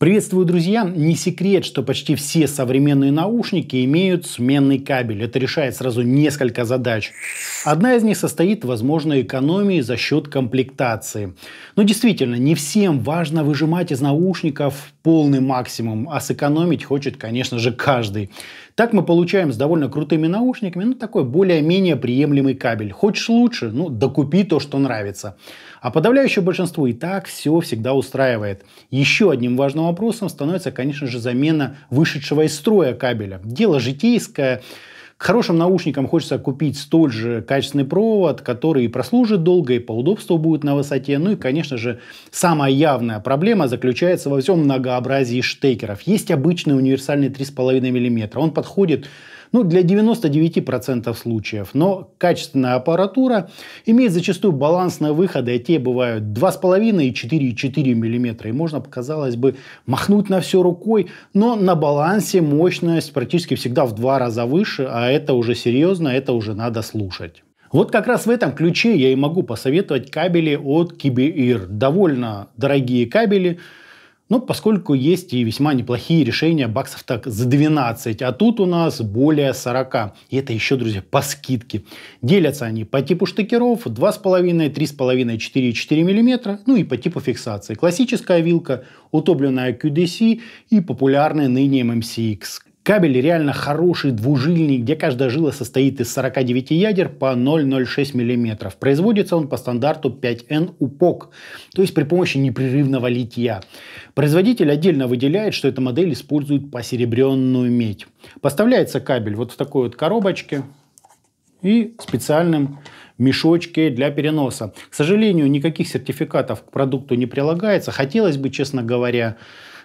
Приветствую, друзья! Не секрет, что почти все современные наушники имеют сменный кабель. Это решает сразу несколько задач. Одна из них состоит в возможной экономии за счет комплектации. Но действительно, не всем важно выжимать из наушников полный максимум, а сэкономить хочет, конечно же, каждый. Так мы получаем с довольно крутыми наушниками, ну, такой более-менее приемлемый кабель. Хочешь лучше, ну, докупи то, что нравится. А подавляющее большинство и так все всегда устраивает. Еще одним важным вопросом становится, конечно же, замена вышедшего из строя кабеля. Дело житейское, хорошим наушникам хочется купить столь же качественный провод, который и прослужит долго, и по удобству будет на высоте. Ну и, конечно же, самая явная проблема заключается во всем многообразии штекеров. Есть обычный универсальный 3,5 мм. Он подходит ну, для 99% случаев. Но качественная аппаратура имеет зачастую балансные выходы, а те бывают 2,5 и 4,4 мм. И можно, казалось бы, махнуть на все рукой, но на балансе мощность практически всегда в два раза выше, а это уже серьезно, это уже надо слушать. Вот как раз в этом ключе я и могу посоветовать кабели от KBIR. Довольно дорогие кабели, но поскольку есть и весьма неплохие решения, баксов так за 12, а тут у нас более 40. И это еще, друзья, по скидке. Делятся они по типу штекеров 2,5, 3,5, 4, 4 мм, ну и по типу фиксации. Классическая вилка, утопленная QDC и популярная ныне MMCX. Кабель реально хороший, двужильный, где каждая жила состоит из 49 ядер по 0,06 мм. Производится он по стандарту 5N УПОК, то есть при помощи непрерывного литья. Производитель отдельно выделяет, что эта модель использует посеребренную медь. Поставляется кабель вот в такой вот коробочке и специальным мешочке для переноса. К сожалению, никаких сертификатов к продукту не прилагается. Хотелось бы, честно говоря,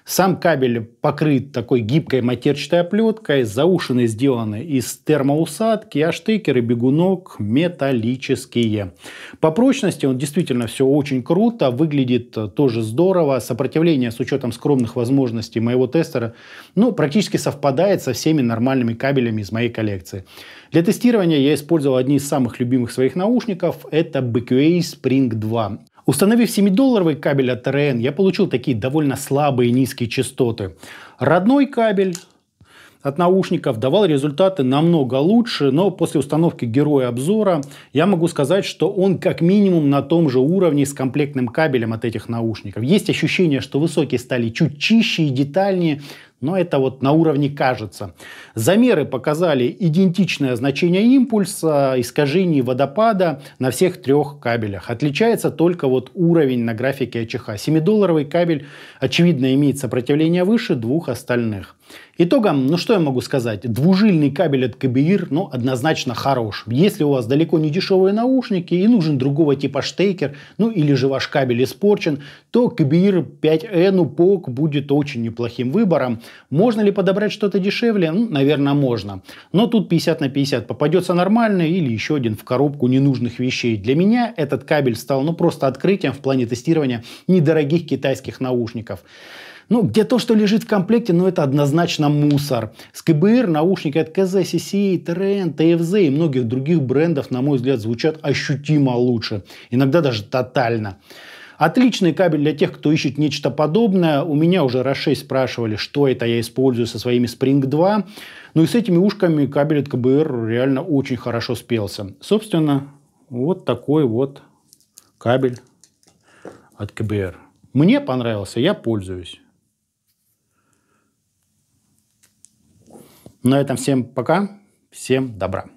сам кабель покрыт такой гибкой матерчатой оплеткой, заушины сделаны из термоусадки, а штекеры бегунок металлические. По прочности он действительно все очень круто, выглядит тоже здорово. Сопротивление с учетом скромных возможностей моего тестера ну, практически совпадает со всеми нормальными кабелями из моей коллекции. Для тестирования я использовал одни из самых любимых своих наушников. Это BQA Spring 2. Установив 7-долларовый кабель от ТРН, я получил такие довольно слабые низкие частоты. Родной кабель от наушников давал результаты намного лучше, но после установки героя обзора я могу сказать, что он как минимум на том же уровне с комплектным кабелем от этих наушников. Есть ощущение, что высокие стали чуть чище и детальнее, но это вот на уровне кажется. Замеры показали идентичное значение импульса, искажений водопада на всех трех кабелях. Отличается только вот уровень на графике АЧХ. 7-долларовый кабель, очевидно, имеет сопротивление выше двух остальных. Итогом, ну что я могу сказать, двужильный кабель от КБИР, ну, однозначно хорош. Если у вас далеко не дешевые наушники и нужен другого типа штекер, ну или же ваш кабель испорчен, то КБИР 5N УПОК будет очень неплохим выбором. Можно ли подобрать что-то дешевле? Ну, наверное, можно. Но тут 50 на 50 попадется нормальный или еще один в коробку ненужных вещей. Для меня этот кабель стал, ну, просто открытием в плане тестирования недорогих китайских наушников. Ну, где то, что лежит в комплекте, ну, это однозначно мусор. С КБР наушники от КЗ, CCA, ТРН, ТФЗ и многих других брендов, на мой взгляд, звучат ощутимо лучше. Иногда даже тотально. Отличный кабель для тех, кто ищет нечто подобное. У меня уже раз 6 спрашивали, что это я использую со своими Spring 2. Ну и с этими ушками кабель от КБР реально очень хорошо спелся. Собственно, вот такой вот кабель от КБР. Мне понравился, я пользуюсь. На этом всем пока. Всем добра.